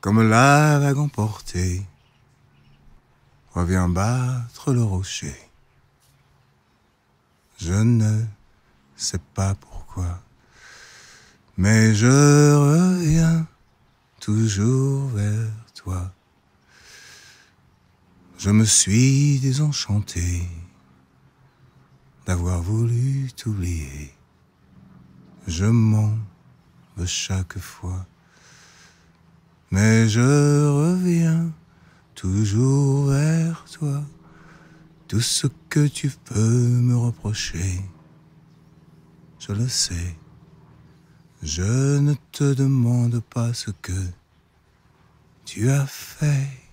comme la vague emportée, revient battre le rocher. Je ne sais pas pourquoi, mais je reviens toujours vers toi. Je me suis désenchanté d'avoir voulu t'oublier. Je mens de chaque fois mais je reviens toujours vers toi. Tout ce que tu peux me reprocher, je le sais. Je ne te demande pas ce que tu as fait.